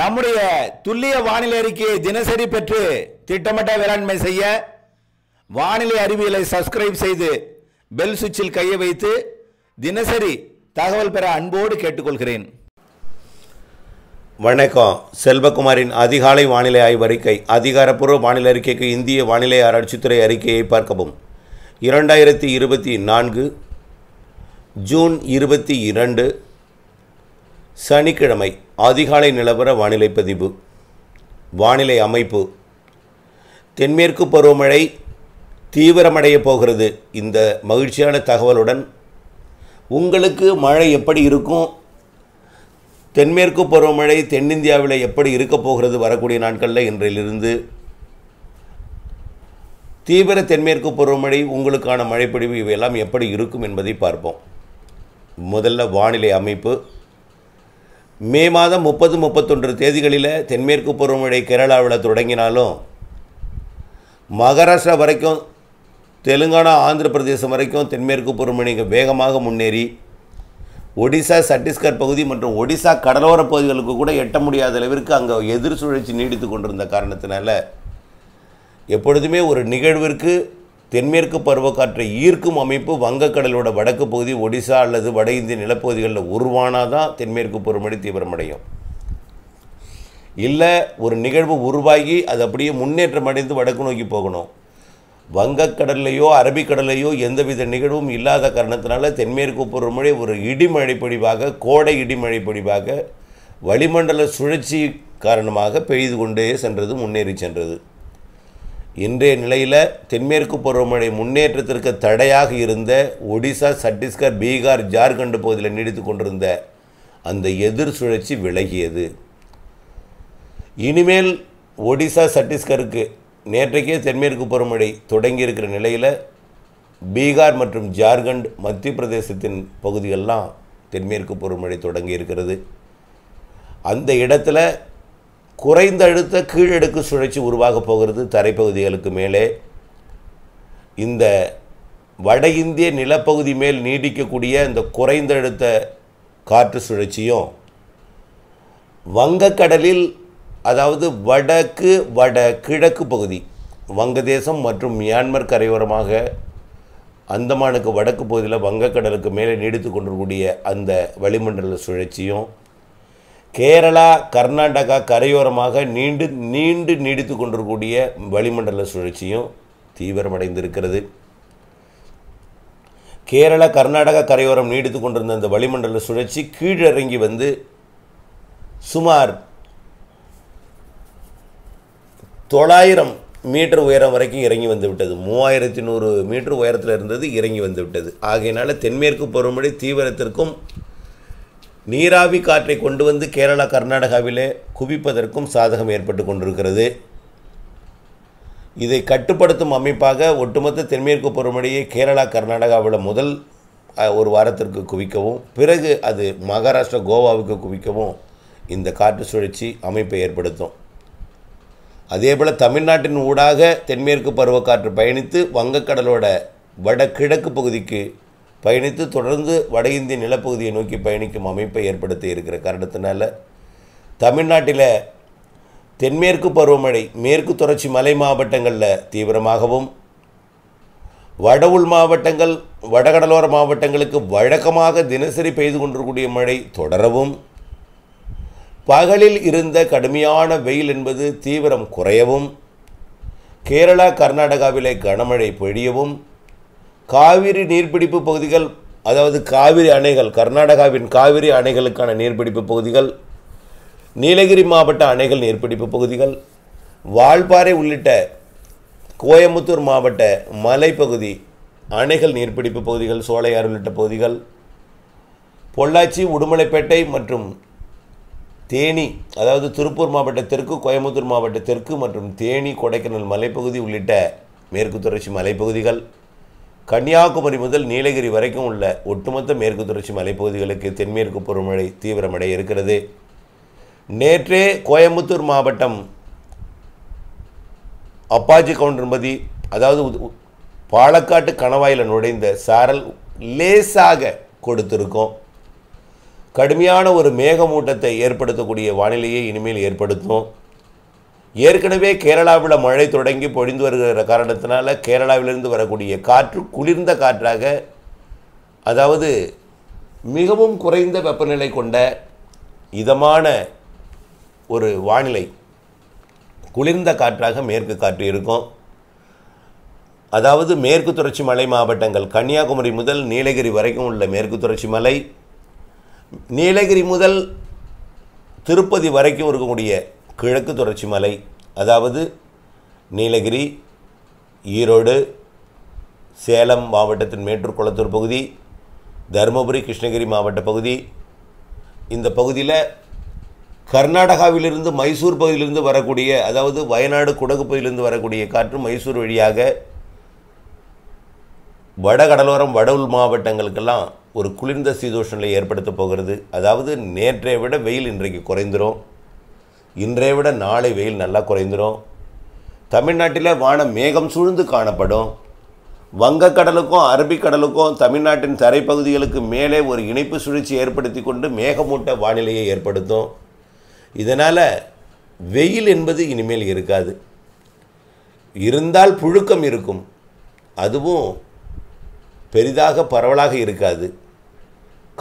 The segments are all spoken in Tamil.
நம்முடைய துல்லிய வானிலை அறிக்கையை தினசரி பெற்று திட்டமிட்ட வேளாண்மை செய்ய வானிலை அறிவியலை சப்ஸ்கிரைப் செய்து பெல் சுவிட்சில் கையை வைத்து தினசரி தகவல் பெற அன்போடு கேட்டுக்கொள்கிறேன் வணக்கம் செல்வகுமாரின் அதிகாலை வானிலை ஆய்வு அறிக்கை அதிகாரப்பூர்வ வானிலை அறிக்கைக்கு இந்திய வானிலை ஆராய்ச்சித்துறை அறிக்கையை பார்க்கவும் இரண்டாயிரத்தி இருபத்தி நான்கு ஜூன் இருபத்தி இரண்டு சனிக்கிழமை அதிகாலை நிலவர வானிலை பதிவு வானிலை அமைப்பு தென்மேற்கு பருவமழை தீவிரமடைய போகிறது இந்த மகிழ்ச்சியான தகவலுடன் உங்களுக்கு மழை எப்படி இருக்கும் தென்மேற்கு பருவமழை தென்னிந்தியாவில் எப்படி இருக்க போகிறது வரக்கூடிய நாட்களில் இன்றையிலிருந்து தீவிர தென்மேற்கு பருவமழை உங்களுக்கான மழைப்பொழிவு இவையெல்லாம் எப்படி இருக்கும் என்பதை பார்ப்போம் முதல்ல வானிலை அமைப்பு மே மாதம் முப்பது முப்பத்தொன்று தேதிகளில் தென்மேற்கு பருவமழை கேரளாவில் தொடங்கினாலும் மகாராஷ்டிரா வரைக்கும் தெலுங்கானா ஆந்திர பிரதேசம் வரைக்கும் தென்மேற்கு பருவமழை வேகமாக முன்னேறி ஒடிசா சட்டீஸ்கர் பகுதி மற்றும் ஒடிசா கடலோர பகுதிகளுக்கு கூட எட்ட முடியாத அளவிற்கு அங்கே எதிர் சுழற்சி நீடித்து கொண்டிருந்த காரணத்தினால எப்பொழுதுமே ஒரு நிகழ்விற்கு தென்மேற்கு பருவக்காற்றை ஈர்க்கும் அமைப்பு வங்கக்கடலோட வடக்கு பகுதி ஒடிசா அல்லது வட இந்திய நிலப்பகுதிகளில் உருவானாதான் தான் தென்மேற்கு பருவமழை தீவிரமடையும் இல்லை ஒரு நிகழ்வு உருவாகி அது அப்படியே முன்னேற்றம் அடைந்து வடக்கு நோக்கி போகணும் வங்கக்கடல்லையோ அரபிக்கடல்லையோ எந்தவித நிகழ்வும் இல்லாத காரணத்தினால தென்மேற்கு பருவமழை ஒரு இடிமழை பொழிவாக கோடை இடிமழை பொழிவாக வளிமண்டல சுழற்சி காரணமாக பெய்து கொண்டே சென்றது முன்னேறி சென்றது இன்றைய நிலையில் தென்மேற்கு பருவமழை முன்னேற்றத்திற்கு தடையாக இருந்த ஒடிசா சத்தீஸ்கர் பீகார் ஜார்க்கண்ட் பகுதியில் நீடித்து கொண்டிருந்த அந்த எதிர் சுழற்சி விலகியது இனிமேல் ஒடிசா சத்தீஸ்கருக்கு நேற்றைக்கே தென்மேற்கு பருவமழை தொடங்கியிருக்கிற நிலையில் பீகார் மற்றும் ஜார்க்கண்ட் மத்திய பிரதேசத்தின் பகுதிகள்லாம் தென்மேற்கு பருவமழை தொடங்கியிருக்கிறது அந்த இடத்துல குறைந்த அழுத்த கீழடுக்கு சுழற்சி உருவாக போகிறது தரைப்பகுதிகளுக்கு மேலே இந்த வட இந்திய நிலப்பகுதி மேல் நீடிக்கக்கூடிய இந்த குறைந்த அழுத்த காற்று சுழற்சியும் வங்கக்கடலில் அதாவது வடக்கு வட கிழக்கு பகுதி வங்கதேசம் மற்றும் மியான்மர் கரையோரமாக அந்தமானுக்கு வடக்கு பகுதியில் வங்கக்கடலுக்கு மேலே நீடித்து கொண்டிருக்கக்கூடிய அந்த வளிமண்டல சுழற்சியும் கேரளா கர்நாடகா கரையோரமாக நீண்டு நீண்டு நீடித்து கொண்டிருக்கூடிய வளிமண்டல சுழற்சியும் தீவிரமடைந்திருக்கிறது கேரளா கர்நாடகா கரையோரம் நீடித்து கொண்டிருந்த அந்த வளிமண்டல சுழற்சி கீழிறங்கி வந்து சுமார் தொள்ளாயிரம் மீட்டர் உயரம் வரைக்கும் இறங்கி வந்து விட்டது மூவாயிரத்தி நூறு மீட்டர் உயரத்தில் இருந்தது இறங்கி வந்து விட்டது ஆகையினால தென்மேற்கு பருவமழை தீவிரத்திற்கும் நீராவி காற்றை கொண்டு வந்து கேரளா கர்நாடகாவிலே குவிப்பதற்கும் சாதகம் ஏற்பட்டு கொண்டிருக்கிறது இதை கட்டுப்படுத்தும் அமைப்பாக ஒட்டுமொத்த தென்மேற்கு பருவமழையை கேரளா கர்நாடகாவில் முதல் ஒரு வாரத்திற்கு குவிக்கவும் பிறகு அது மகாராஷ்டிரா கோவாவுக்கு குவிக்கவும் இந்த காற்று சுழற்சி அமைப்பை ஏற்படுத்தும் அதேபோல் தமிழ்நாட்டின் ஊடாக தென்மேற்கு பருவக்காற்று பயணித்து வங்கக்கடலோட வடகிழக்கு பகுதிக்கு பயணித்து தொடர்ந்து வட இந்திய நிலப்பகுதியை நோக்கி பயணிக்கும் அமைப்பை ஏற்படுத்தி இருக்கிற காரணத்தினால தமிழ்நாட்டில் தென்மேற்கு பருவமழை மேற்கு தொடர்ச்சி மலை மாவட்டங்களில் தீவிரமாகவும் வட உள் மாவட்டங்கள் வடகடலோர மாவட்டங்களுக்கு வழக்கமாக தினசரி பெய்து கொண்டிருக்கூடிய மழை தொடரவும் பகலில் இருந்த கடுமையான வெயில் என்பது தீவிரம் குறையவும் கேரளா கர்நாடகாவிலே கனமழை பொழியவும் காவிரி நீர்பிடிப்பு பகுதிகள் அதாவது காவிரி அணைகள் கர்நாடகாவின் காவிரி அணைகளுக்கான நீர்பிடிப்பு பகுதிகள் நீலகிரி மாவட்ட அணைகள் நீர்பிடிப்பு பகுதிகள் வால்பாறை உள்ளிட்ட கோயம்புத்தூர் மாவட்ட மலைப்பகுதி அணைகள் நீர்பிடிப்பு பகுதிகள் சோலையாறு உள்ளிட்ட பகுதிகள் பொள்ளாச்சி உடுமலைப்பேட்டை மற்றும் தேனி அதாவது திருப்பூர் மாவட்ட தெற்கு கோயம்புத்தூர் மாவட்ட தெற்கு மற்றும் தேனி கொடைக்கானல் மலைப்பகுதி உள்ளிட்ட மேற்கு தொடர்ச்சி மலைப்பகுதிகள் கன்னியாகுமரி முதல் நீலகிரி வரைக்கும் உள்ள ஒட்டுமொத்த மேற்கு தொடர்ச்சி மலைப்பகுதிகளுக்கு தென்மேற்கு பருவமழை தீவிரமடை இருக்கிறது நேற்றே கோயம்புத்தூர் மாவட்டம் அப்பாஜி கவுண்டர்மதி அதாவது பாலக்காட்டு கணவாயில் நுழைந்த சாரல் லேசாக கொடுத்திருக்கோம் கடுமையான ஒரு மேகமூட்டத்தை ஏற்படுத்தக்கூடிய வானிலையை இனிமேல் ஏற்படுத்தும் ஏற்கனவே கேரளாவில் மழை தொடங்கி பொழிந்து வருகிற காரணத்தினால கேரளாவிலிருந்து வரக்கூடிய காற்று குளிர்ந்த காற்றாக அதாவது மிகவும் குறைந்த வெப்பநிலை கொண்ட இதமான ஒரு வானிலை குளிர்ந்த காற்றாக மேற்கு காற்று இருக்கும் அதாவது மேற்கு தொடர்ச்சி மலை மாவட்டங்கள் கன்னியாகுமரி முதல் நீலகிரி வரைக்கும் உள்ள மேற்கு தொடர்ச்சி மலை நீலகிரி முதல் திருப்பதி வரைக்கும் இருக்கக்கூடிய கிழக்கு தொடர்ச்சி மலை அதாவது நீலகிரி ஈரோடு சேலம் மாவட்டத்தின் மேட்டூர் குளத்தூர் பகுதி தருமபுரி கிருஷ்ணகிரி மாவட்ட பகுதி இந்த பகுதியில் கர்நாடகாவிலிருந்து மைசூர் பகுதியிலிருந்து வரக்கூடிய அதாவது வயநாடு குடகு பகுதியிலிருந்து வரக்கூடிய காற்று மைசூர் வழியாக வட கடலோரம் வட மாவட்டங்களுக்கெல்லாம் ஒரு குளிர்ந்த சீதோஷனில் ஏற்படுத்த போகிறது அதாவது நேற்றை விட வெயில் இன்றைக்கு குறைந்துடும் இன்றைய விட நாளை வெயில் நல்லா குறைந்துடும் தமிழ்நாட்டில் வானம் மேகம் சூழ்ந்து காணப்படும் வங்கக்கடலுக்கும் அரபிக்கடலுக்கும் தமிழ்நாட்டின் தரைப்பகுதிகளுக்கு மேலே ஒரு இணைப்பு சுழற்சி ஏற்படுத்தி கொண்டு மேகமூட்ட வானிலையை ஏற்படுத்தும் இதனால் வெயில் என்பது இனிமேல் இருக்காது இருந்தால் புழுக்கம் இருக்கும் அதுவும் பெரிதாக பரவலாக இருக்காது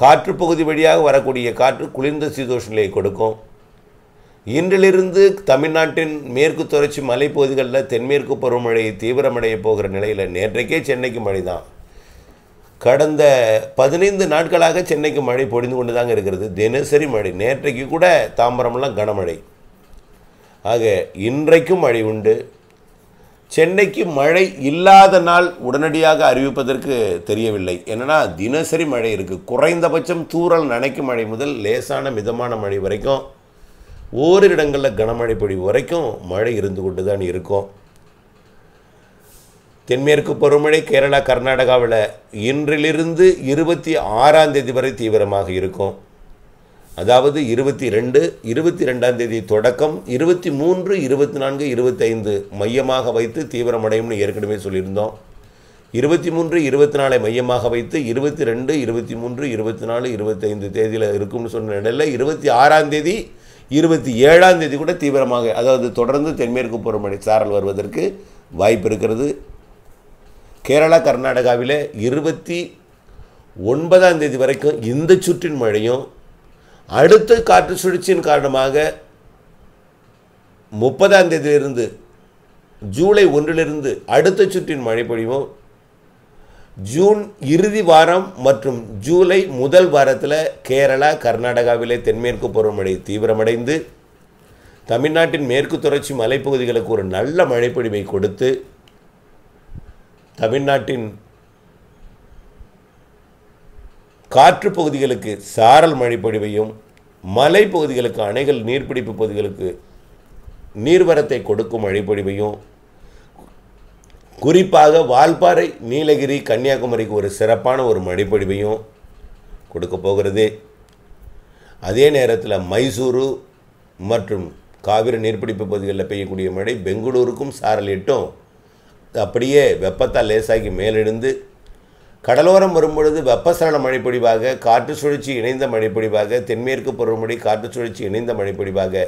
காற்று பகுதி வழியாக வரக்கூடிய காற்று குளிர்ந்த சீதோஷ்ணிலையை கொடுக்கும் இன்றிலிருந்து தமிழ்நாட்டின் மேற்கு தொடர்ச்சி மலைப்பகுதிகளில் தென்மேற்கு பருவமழை தீவிரமடைய போகிற நிலையில் நேற்றைக்கே சென்னைக்கு மழை தான் கடந்த பதினைந்து நாட்களாக சென்னைக்கு மழை பொழிந்து கொண்டு தாங்க இருக்கிறது தினசரி மழை நேற்றைக்கு கூட தாம்பரம்லாம் கனமழை ஆக இன்றைக்கும் மழை உண்டு சென்னைக்கு மழை இல்லாத நாள் உடனடியாக அறிவிப்பதற்கு தெரியவில்லை என்னென்னா தினசரி மழை இருக்குது குறைந்தபட்சம் தூரல் நனைக்கும் மழை முதல் லேசான மிதமான மழை வரைக்கும் ஓரிடங்களில் கனமழை பொழிவு வரைக்கும் மழை இருந்து கொண்டு தான் இருக்கும் தென்மேற்கு பருவமழை கேரளா கர்நாடகாவில் இன்றிலிருந்து இருபத்தி ஆறாம் தேதி வரை தீவிரமாக இருக்கும் அதாவது இருபத்தி ரெண்டு இருபத்தி ரெண்டாம் தேதி தொடக்கம் இருபத்தி மூன்று இருபத்தி நான்கு இருபத்தைந்து மையமாக வைத்து தீவிரமடையும்னு ஏற்கனவே சொல்லியிருந்தோம் இருபத்தி மூன்று இருபத்தி நாலை மையமாக வைத்து இருபத்தி ரெண்டு இருபத்தி மூன்று இருபத்தி நாலு இருபத்தைந்து தேதியில் இருக்கும்னு சொன்ன நிலையில் இருபத்தி ஆறாம் தேதி இருபத்தி ஏழாம் தேதி கூட தீவிரமாக அதாவது தொடர்ந்து தென்மேற்கு பருவமழை சாரல் வருவதற்கு வாய்ப்பு இருக்கிறது கேரளா கர்நாடகாவில் இருபத்தி ஒன்பதாம் தேதி வரைக்கும் இந்த சுற்றின் மழையும் அடுத்த காற்று சுழற்சியின் காரணமாக முப்பதாம் தேதியிலிருந்து ஜூலை ஒன்றிலிருந்து அடுத்த சுற்றின் மழை பொழிவும் ஜூன் இறுதி வாரம் மற்றும் ஜூலை முதல் வாரத்தில் கேரளா கர்நாடகாவிலே தென்மேற்கு பருவமழை தீவிரமடைந்து தமிழ்நாட்டின் மேற்கு தொடர்ச்சி மலைப்பகுதிகளுக்கு ஒரு நல்ல மழைப்பொழிவை கொடுத்து தமிழ்நாட்டின் காற்று பகுதிகளுக்கு சாரல் மழைப்பொழிவையும் மலைப்பகுதிகளுக்கு அணைகள் நீர்பிடிப்பு பகுதிகளுக்கு நீர்வரத்தை கொடுக்கும் மழைப்பொழிவையும் குறிப்பாக வால்பாறை நீலகிரி கன்னியாகுமரிக்கு ஒரு சிறப்பான ஒரு மழைப்பொழிவையும் கொடுக்க போகிறது அதே நேரத்தில் மைசூரு மற்றும் காவிரி நீர்ப்பிடிப்பு பகுதிகளில் பெய்யக்கூடிய மழை பெங்களூருக்கும் சாரலிட்டும் அப்படியே வெப்பத்தால் லேசாகி மேலெழுந்து கடலோரம் வரும்பொழுது வெப்பசலன மழைப்பொழிவாக காற்று சுழற்சி இணைந்த மழைப்பொழிவாக தென்மேற்கு பருவமழை காற்று சுழற்சி இணைந்த மழைப்பொழிவாக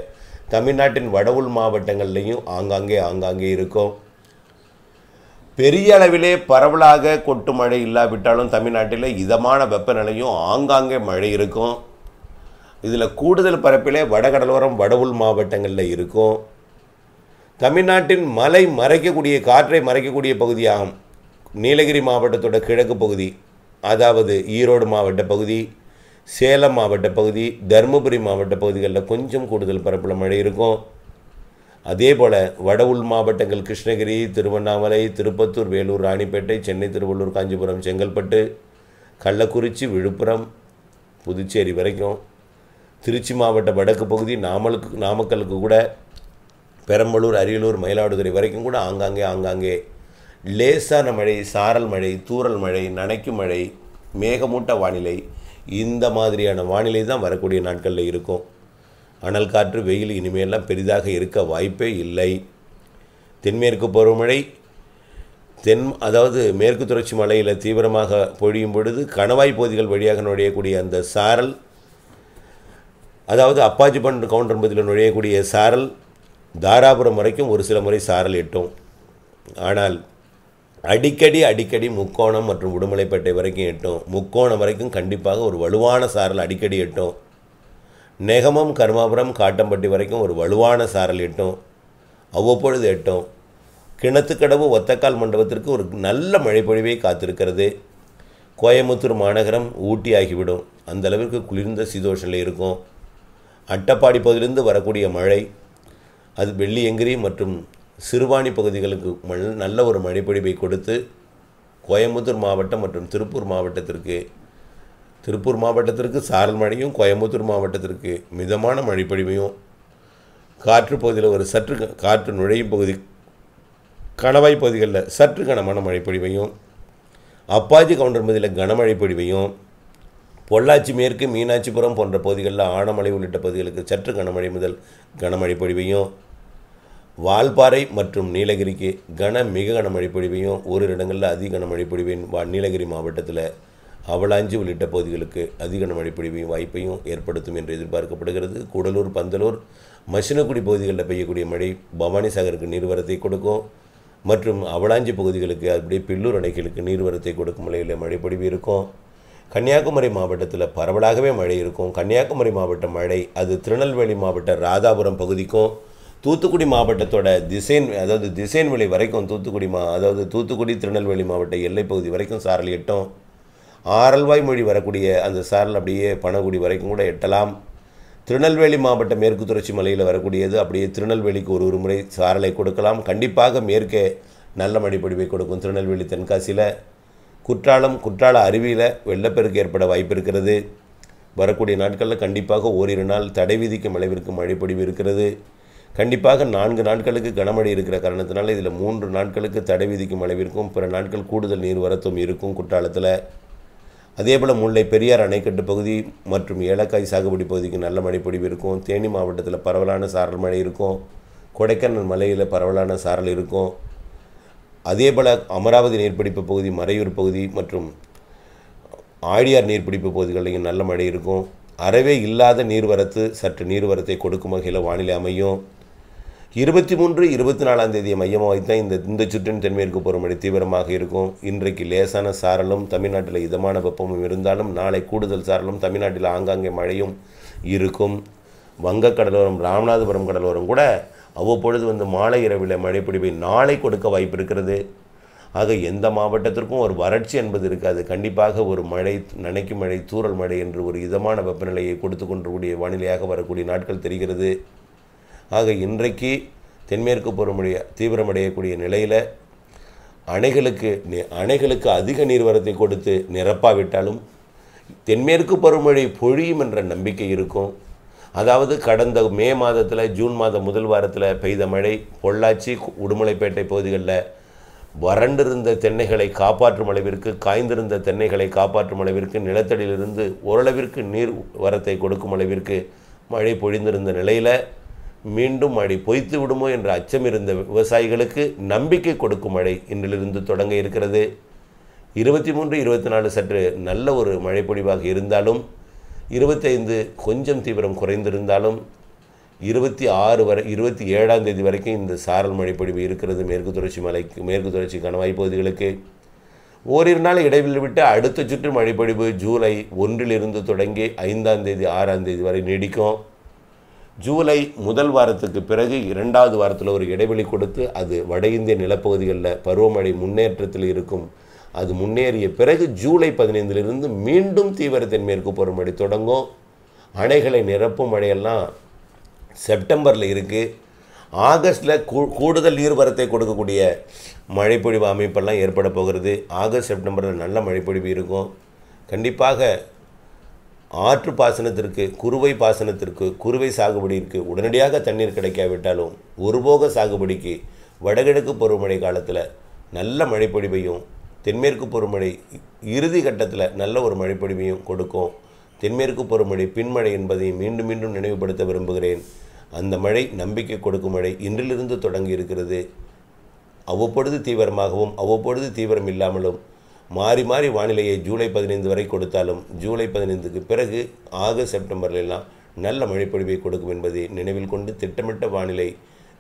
தமிழ்நாட்டின் வடவுள் மாவட்டங்கள்லேயும் ஆங்காங்கே ஆங்காங்கே இருக்கும் பெரிய அளவிலே பரவலாக கொட்டு மழை இல்லாவிட்டாலும் தமிழ்நாட்டில் இதமான வெப்பநிலையும் ஆங்காங்கே மழை இருக்கும் இதில் கூடுதல் பரப்பிலே வடகடலோரம் வடவுள் மாவட்டங்களில் இருக்கும் தமிழ்நாட்டின் மலை மறைக்கக்கூடிய காற்றை மறைக்கக்கூடிய பகுதியாகும் நீலகிரி மாவட்டத்தோட கிழக்கு பகுதி அதாவது ஈரோடு மாவட்ட பகுதி சேலம் மாவட்ட பகுதி தருமபுரி மாவட்ட பகுதிகளில் கொஞ்சம் கூடுதல் பரப்பில் மழை இருக்கும் அதே போல் வட உள் மாவட்டங்கள் கிருஷ்ணகிரி திருவண்ணாமலை திருப்பத்தூர் வேலூர் ராணிப்பேட்டை சென்னை திருவள்ளூர் காஞ்சிபுரம் செங்கல்பட்டு கள்ளக்குறிச்சி விழுப்புரம் புதுச்சேரி வரைக்கும் திருச்சி மாவட்ட வடக்கு பகுதி நாமலுக்கு நாமக்கலுக்கு கூட பெரம்பலூர் அரியலூர் மயிலாடுதுறை வரைக்கும் கூட ஆங்காங்கே ஆங்காங்கே லேசான மழை சாரல் மழை தூரல் மழை நனைக்கும் மழை மேகமூட்ட வானிலை இந்த மாதிரியான வானிலை தான் வரக்கூடிய நாட்களில் இருக்கும் அனல் காற்று வெயில் இனிமேலாம் பெரிதாக இருக்க வாய்ப்பே இல்லை தென்மேற்கு பருவமழை தென் அதாவது மேற்கு தொடர்ச்சி மலையில் தீவிரமாக பொழியும் பொழுது கணவாய் பகுதிகள் வழியாக நுழையக்கூடிய அந்த சாரல் அதாவது அப்பாஜி பண்ட் கவுண்டர் பகுதியில் நுழையக்கூடிய சாரல் தாராபுரம் வரைக்கும் ஒரு சில முறை சாரல் எட்டும் ஆனால் அடிக்கடி அடிக்கடி முக்கோணம் மற்றும் உடுமலைப்பேட்டை வரைக்கும் எட்டும் முக்கோணம் வரைக்கும் கண்டிப்பாக ஒரு வலுவான சாரல் அடிக்கடி எட்டும் நெகமம் கர்மாபுரம் காட்டம்பட்டி வரைக்கும் ஒரு வலுவான சாரல் எட்டும் அவ்வப்பொழுது எட்டும் கிணத்துக்கடவு ஒத்தக்கால் மண்டபத்திற்கு ஒரு நல்ல மழைப்பொழிவை காத்திருக்கிறது கோயம்புத்தூர் மாநகரம் ஊட்டி ஆகிவிடும் அந்தளவிற்கு குளிர்ந்த சீதோஷனில் இருக்கும் அட்டப்பாடி பகுதியிலிருந்து வரக்கூடிய மழை அது வெள்ளியங்கிரி மற்றும் சிறுவாணி பகுதிகளுக்கு நல்ல ஒரு மழைப்பொழிவை கொடுத்து கோயம்புத்தூர் மாவட்டம் மற்றும் திருப்பூர் மாவட்டத்திற்கு திருப்பூர் மாவட்டத்திற்கு சாரல் மழையும் கோயம்புத்தூர் மாவட்டத்திற்கு மிதமான மழைப்பொழிவையும் காற்று பகுதியில் ஒரு சற்று காற்று நுழையும் பகுதி கணவாய் பகுதிகளில் சற்று கனமான மழைப்பொழிவையும் அப்பாஜி கவுண்டர் பகுதியில் கனமழை பொழிவையும் பொள்ளாச்சி மேற்கு மீனாட்சிபுரம் போன்ற பகுதிகளில் ஆனமலை உள்ளிட்ட பகுதிகளுக்கு சற்று கனமழை முதல் கனமழை பொழிவையும் வால்பாறை மற்றும் நீலகிரிக்கு கன மிக கனமழை பொழிவையும் ஓரிரு இடங்களில் அதிக கனமழை பொழிவையும் நீலகிரி மாவட்டத்தில் அவளாஞ்சி உள்ளிட்ட பகுதிகளுக்கு அதிக மழை பொழிவையும் வாய்ப்பையும் ஏற்படுத்தும் என்று எதிர்பார்க்கப்படுகிறது கூடலூர் பந்தலூர் மசினக்குடி பகுதிகளில் பெய்யக்கூடிய மழை பவானி சாகருக்கு நீர்வரத்தை கொடுக்கும் மற்றும் அவளாஞ்சி பகுதிகளுக்கு அப்படியே பில்லூர் அணைகளுக்கு நீர்வரத்தை கொடுக்கும் நிலையில் மழை பொழிவு இருக்கும் கன்னியாகுமரி மாவட்டத்தில் பரவலாகவே மழை இருக்கும் கன்னியாகுமரி மாவட்ட மழை அது திருநெல்வேலி மாவட்ட ராதாபுரம் பகுதிக்கும் தூத்துக்குடி மாவட்டத்தோட திசைன் அதாவது திசைன் விலை வரைக்கும் தூத்துக்குடி மா அதாவது தூத்துக்குடி திருநெல்வேலி மாவட்ட எல்லைப்பகுதி வரைக்கும் சாரல் எட்டும் ஆரல்வாய் மொழி வரக்கூடிய அந்த சாரல் அப்படியே பனகுடி வரைக்கும் கூட எட்டலாம் திருநெல்வேலி மாவட்ட மேற்கு தொடர்ச்சி மலையில் வரக்கூடியது அப்படியே திருநெல்வேலிக்கு ஒரு ஒரு முறை சாரலை கொடுக்கலாம் கண்டிப்பாக மேற்கே நல்ல மடிப்படிவை கொடுக்கும் திருநெல்வேலி தென்காசியில் குற்றாலம் குற்றால அருவியில் வெள்ளப்பெருக்கு ஏற்பட வாய்ப்பு இருக்கிறது வரக்கூடிய நாட்களில் கண்டிப்பாக ஓரிரு நாள் தடை விதிக்கும் அளவிற்கும் மழைப்பொழிவு இருக்கிறது கண்டிப்பாக நான்கு நாட்களுக்கு கனமழை இருக்கிற காரணத்தினால இதில் மூன்று நாட்களுக்கு தடை விதிக்கும் அளவிற்கும் பிற நாட்கள் கூடுதல் நீர்வரத்தும் இருக்கும் குற்றாலத்தில் போல் முல்லை பெரியார் அணைக்கட்டு பகுதி மற்றும் ஏலக்காய் சாகுபடி பகுதிக்கு நல்ல மழைப்பொடிவு இருக்கும் தேனி மாவட்டத்தில் பரவலான சாரல் மழை இருக்கும் கொடைக்கானல் மலையில் பரவலான சாரல் இருக்கும் போல் அமராவதி நீர்ப்பிடிப்பு பகுதி மறையூர் பகுதி மற்றும் ஆழியார் நீர்ப்பிடிப்பு பகுதிகளில் நல்ல மழை இருக்கும் அறவே இல்லாத நீர்வரத்து சற்று நீர்வரத்தை கொடுக்கும் வகையில் வானிலை அமையும் இருபத்தி மூன்று இருபத்தி நாலாம் தேதியை மையமாக வைத்தான் இந்த இந்த சுற்றின் தென்மேற்கு பருவமழை தீவிரமாக இருக்கும் இன்றைக்கு லேசான சாரலும் தமிழ்நாட்டில் இதமான வெப்பமும் இருந்தாலும் நாளை கூடுதல் சாரலும் தமிழ்நாட்டில் ஆங்காங்கே மழையும் இருக்கும் வங்க கடலோரம் ராமநாதபுரம் கடலோரம் கூட அவ்வப்பொழுது வந்து மாலை இரவில் மழைப்பிடிவை நாளை கொடுக்க வாய்ப்பு இருக்கிறது ஆக எந்த மாவட்டத்திற்கும் ஒரு வறட்சி என்பது இருக்காது கண்டிப்பாக ஒரு மழை நனைக்கும் மழை தூரல் மழை என்று ஒரு இதமான வெப்பநிலையை கொடுத்து கொண்டக்கூடிய வானிலையாக வரக்கூடிய நாட்கள் தெரிகிறது ஆக இன்றைக்கு தென்மேற்கு பருவமழை தீவிரமடையக்கூடிய நிலையில் அணைகளுக்கு அணைகளுக்கு அதிக நீர்வரத்தை கொடுத்து நிரப்பாவிட்டாலும் தென்மேற்கு பருவமழை பொழியும் என்ற நம்பிக்கை இருக்கும் அதாவது கடந்த மே மாதத்தில் ஜூன் மாதம் முதல் வாரத்தில் பெய்த மழை பொள்ளாச்சி உடுமலைப்பேட்டை பகுதிகளில் வறண்டிருந்த தென்னைகளை காப்பாற்றும் அளவிற்கு காய்ந்திருந்த தென்னைகளை காப்பாற்றும் அளவிற்கு நிலத்தடியிலிருந்து ஓரளவிற்கு நீர் வரத்தை கொடுக்கும் அளவிற்கு மழை பொழிந்திருந்த நிலையில் மீண்டும் மழை பொய்த்து விடுமோ என்ற அச்சம் இருந்த விவசாயிகளுக்கு நம்பிக்கை கொடுக்கும் மழை இன்றிலிருந்து தொடங்க இருக்கிறது இருபத்தி மூன்று இருபத்தி நாலு சற்று நல்ல ஒரு மழைப்பொழிவாக இருந்தாலும் இருபத்தைந்து கொஞ்சம் தீவிரம் குறைந்திருந்தாலும் இருபத்தி ஆறு வரை இருபத்தி ஏழாம் தேதி வரைக்கும் இந்த சாரல் மழைப்பொழிவு இருக்கிறது மேற்கு தொடர்ச்சி மலைக்கு மேற்கு தொடர்ச்சி கணவாய் பகுதிகளுக்கு ஓரிரு நாள் இடைவெளி விட்டு அடுத்த சுற்று மழைப்பொழிவு ஜூலை ஒன்றிலிருந்து தொடங்கி ஐந்தாம் தேதி ஆறாம் தேதி வரை நீடிக்கும் ஜூலை முதல் வாரத்துக்கு பிறகு இரண்டாவது வாரத்தில் ஒரு இடைவெளி கொடுத்து அது வட இந்திய நிலப்பகுதிகளில் பருவமழை முன்னேற்றத்தில் இருக்கும் அது முன்னேறிய பிறகு ஜூலை பதினைந்திலிருந்து மீண்டும் தீவிரத்தின் மேற்கு பருவமழை தொடங்கும் அணைகளை நிரப்பும் மழையெல்லாம் செப்டம்பரில் இருக்குது ஆகஸ்டில் கூ கூடுதல் நீர்வரத்தை கொடுக்கக்கூடிய மழைப்பொழிவு அமைப்பெல்லாம் ஏற்பட போகிறது ஆகஸ்ட் செப்டம்பரில் நல்ல மழைப்பொழிவு இருக்கும் கண்டிப்பாக ஆற்று பாசனத்திற்கு குறுவை பாசனத்திற்கு குறுவை சாகுபடிக்கு உடனடியாக தண்ணீர் கிடைக்காவிட்டாலும் ஒருபோக சாகுபடிக்கு வடகிழக்கு பருவமழை காலத்தில் நல்ல மழைப்பொழிவையும் தென்மேற்கு பருவமழை இறுதி கட்டத்தில் நல்ல ஒரு மழைப்பொழிவையும் கொடுக்கும் தென்மேற்கு பருவமழை பின்மழை என்பதை மீண்டும் மீண்டும் நினைவுபடுத்த விரும்புகிறேன் அந்த மழை நம்பிக்கை கொடுக்கும் மழை இன்றிலிருந்து தொடங்கி இருக்கிறது அவ்வப்பொழுது தீவிரமாகவும் அவ்வப்பொழுது தீவிரம் இல்லாமலும் மாறி மாறி வானிலையை ஜூலை பதினைந்து வரை கொடுத்தாலும் ஜூலை பதினைந்துக்கு பிறகு ஆகஸ்ட் செப்டம்பர்லெல்லாம் நல்ல மழைப்பொழிவை கொடுக்கும் என்பதை நினைவில் கொண்டு திட்டமிட்ட வானிலை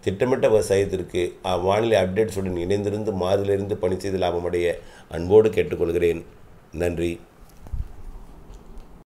திட்டமிட்ட விவசாயத்திற்கு வானிலை அப்டேட்ஸுடன் இணைந்திருந்து மாறிலிருந்து பணி செய்து லாபமடைய அன்போடு கேட்டுக்கொள்கிறேன் நன்றி